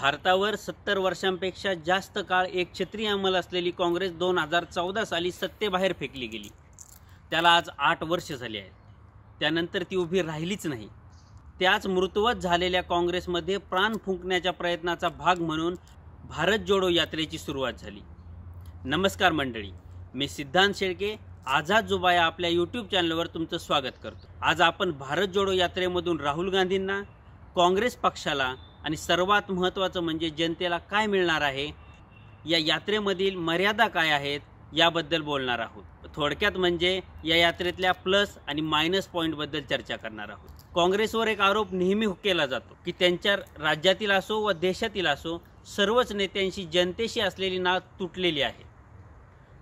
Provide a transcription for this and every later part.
भारतावर सत्तर वर्षांपेक्षा जास्त काळ एक छत्री अंमल असलेली काँग्रेस दोन हजार चौदा साली सत्तेबाहेर फेकली गेली त्याला आज आठ वर्ष झाली आहेत त्यानंतर ती उभी राहिलीच नाही त्याच मृतवत झालेल्या काँग्रेसमध्ये प्राण फुंकण्याच्या प्रयत्नाचा भाग म्हणून भारत जोडो यात्रेची सुरुवात झाली नमस्कार मंडळी मी सिद्धांत शेळके आझाद जुबाया आपल्या यूट्यूब चॅनलवर तुमचं स्वागत करतो आज आपण भारत जोडो यात्रेमधून राहुल गांधींना काँग्रेस पक्षाला आणि सर्वात महत्त्वाचं म्हणजे जनतेला काय मिळणार आहे या यात्रेमधील मर्यादा काय आहेत याबद्दल बोलणार आहोत थोडक्यात म्हणजे या यात्रेतल्या प्लस आणि मायनस पॉईंटबद्दल चर्चा करणार आहोत काँग्रेसवर एक आरोप नेहमी केला जातो की त्यांच्या राज्यातील असो व देशातील असो सर्वच नेत्यांशी जनतेशी असलेली नाव तुटलेली आहे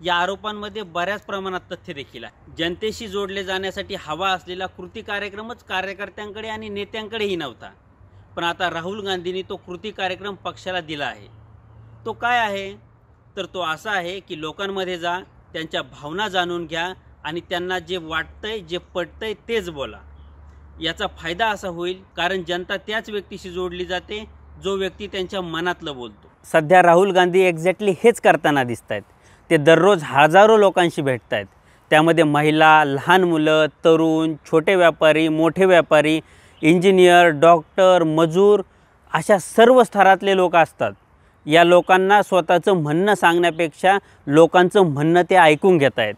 या आरोपांमध्ये बऱ्याच प्रमाणात तथ्य देखील आहे जनतेशी जोडले जाण्यासाठी हवा असलेला कृती कार्यक्रमच कार्यकर्त्यांकडे आणि नेत्यांकडेही नव्हता पण आता राहुल गांधींनी तो कृती कार्यक्रम पक्षाला दिला आहे तो काय आहे तर तो असा आहे की लोकांमध्ये जा त्यांच्या भावना जाणून घ्या आणि त्यांना जे वाटतंय जे पटतंय तेच बोला याचा फायदा असा होईल कारण जनता त्याच व्यक्तीशी जोडली जाते जो व्यक्ती त्यांच्या मनातलं बोलतो सध्या राहुल गांधी एक्झॅक्टली हेच करताना दिसत आहेत ते दररोज हजारो लोकांशी भेटत आहेत त्यामध्ये महिला लहान मुलं तरुण छोटे व्यापारी मोठे व्यापारी इंजिनियर डॉक्टर मजूर अशा सर्व स्तरातले लोक असतात या लोकांना स्वतःचं म्हणणं सांगण्यापेक्षा लोकांचं म्हणणं ते ऐकून घेत आहेत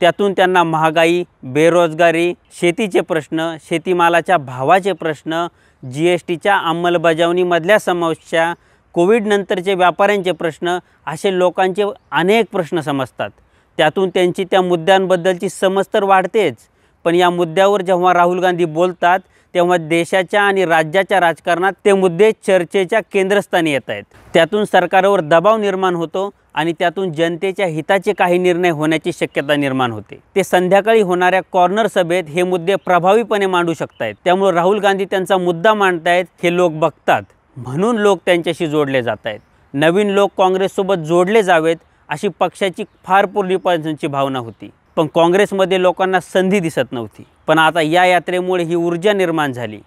त्यातून त्यांना महागाई बेरोजगारी शेतीचे प्रश्न शेतीमालाच्या भावाचे प्रश्न जी एस टीच्या अंमलबजावणीमधल्या समस्या कोविडनंतरचे व्यापाऱ्यांचे प्रश्न असे लोकांचे अनेक प्रश्न समजतात त्यातून त्यांची त्या मुद्द्यांबद्दलची समज तर वाढतेच पण या मुद्द्यावर जेव्हा राहुल गांधी बोलतात तेव्हा देशाच्या आणि राज्याच्या राजकारणात ते मुद्दे चर्चेच्या केंद्रस्थानी येत आहेत त्यातून सरकारवर दबाव निर्माण होतो आणि त्यातून जनतेच्या हिताचे काही निर्णय होण्याची शक्यता निर्माण होते ते संध्याकाळी होणाऱ्या कॉर्नर सभेत हे मुद्दे प्रभावीपणे मांडू आहेत त्यामुळे राहुल गांधी त्यांचा मुद्दा मांडतायत हे लोक बघतात म्हणून लोक त्यांच्याशी जोडले जात आहेत नवीन लोक काँग्रेससोबत जोडले जावेत अशी पक्षाची फार पूर्वीपासूनची भावना होती पण काँग्रेसमध्ये लोकांना संधी दिसत नव्हती पण आता या यात्रेमुळे ही ऊर्जा निर्माण झाली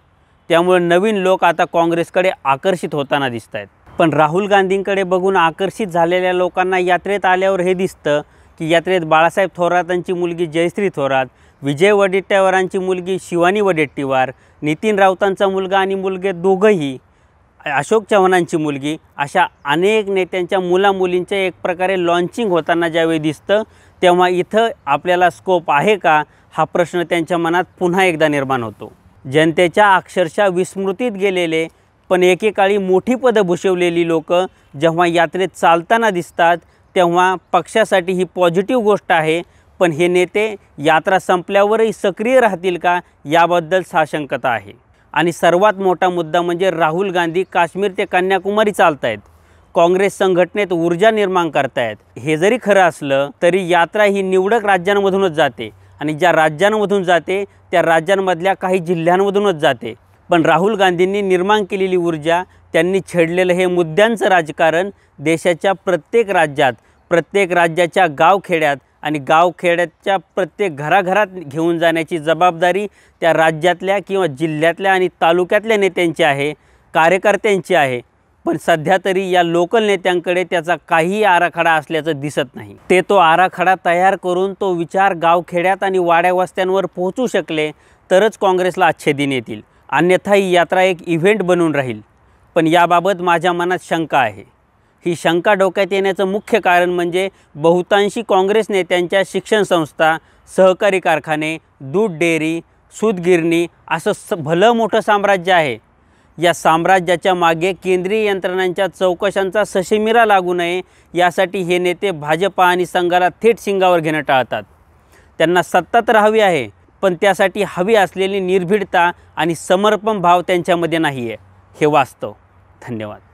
त्यामुळे नवीन लोक आता काँग्रेसकडे आकर्षित होताना दिसत आहेत पण राहुल गांधींकडे बघून आकर्षित झालेल्या लोकांना यात्रेत आल्यावर हे दिसतं की यात्रेत बाळासाहेब थोरातांची मुलगी जयश्री थोरात विजय वडेट्टेवारांची मुलगी शिवानी वडेट्टीवार नितीन राऊतांचा मुलगा आणि मुलगे दोघंही अशोक चव्हाणांची मुलगी अशा अनेक नेत्यांच्या मुलामुलींच्या एक प्रकारे लॉन्चिंग होताना ज्यावेळी दिसतं तेव्हा इथं आपल्याला स्कोप आहे का हा प्रश्न त्यांच्या मनात पुन्हा एकदा निर्माण होतो जनतेच्या अक्षरशः विस्मृतीत गेलेले पण एकेकाळी मोठी पदं भूषवलेली लोक जेव्हा यात्रेत चालताना दिसतात तेव्हा पक्षासाठी ही पॉझिटिव्ह गोष्ट आहे पण हे नेते यात्रा संपल्यावरही सक्रिय राहतील का याबद्दल साशंकता आहे आणि सर्वात मोठा मुद्दा म्हणजे राहुल गांधी काश्मीर ते कन्याकुमारी चालत आहेत काँग्रेस संघटनेत ऊर्जा निर्माण करतायत हे जरी खरं असलं तरी यात्रा ही निवडक राज्यांमधूनच जाते आणि ज्या राज्यांमधून जाते त्या राज्यांमधल्या काही जिल्ह्यांमधूनच जाते पण राहुल गांधींनी निर्माण केलेली ऊर्जा त्यांनी छेडलेलं हे मुद्द्यांचं राजकारण देशाच्या प्रत्येक राज्यात प्रत्येक राज्याच्या गावखेड्यात आणि गावखेड्याच्या प्रत्येक घराघरात घेऊन जाण्याची जबाबदारी त्या राज्यातल्या किंवा जिल्ह्यातल्या आणि तालुक्यातल्या नेत्यांची आहे कार्यकर्त्यांची आहे पण सध्या तरी या लोकल नेत्यांकडे त्याचा काही आराखडा असल्याचं दिसत नाही ते तो आराखडा तयार करून तो विचार गावखेड्यात आणि वाड्यावस्त्यांवर पोहोचू शकले तरच काँग्रेसला आच्छेदीन येतील अन्यथा ही यात्रा एक इव्हेंट बनून राहील पण याबाबत माझ्या मनात शंका आहे ही शंका डोक्यात येण्याचं मुख्य कारण म्हणजे बहुतांशी काँग्रेस नेत्यांच्या शिक्षण संस्था सहकारी कारखाने दूध डेअरी सूतगिरणी असं स भलं मोठं साम्राज्य आहे या साम्राज्याच्या मागे केंद्रीय यंत्रणांच्या चौकशांचा सशिमिरा लागू नये यासाठी हे नेते भाजपा आणि संघाला थेट शिंगावर घेणं टाळतात त्यांना सत्ता तर हवी आहे पण त्यासाठी हवी असलेली निर्भीडता आणि समर्पण भाव त्यांच्यामध्ये नाही आहे हे वास्तव धन्यवाद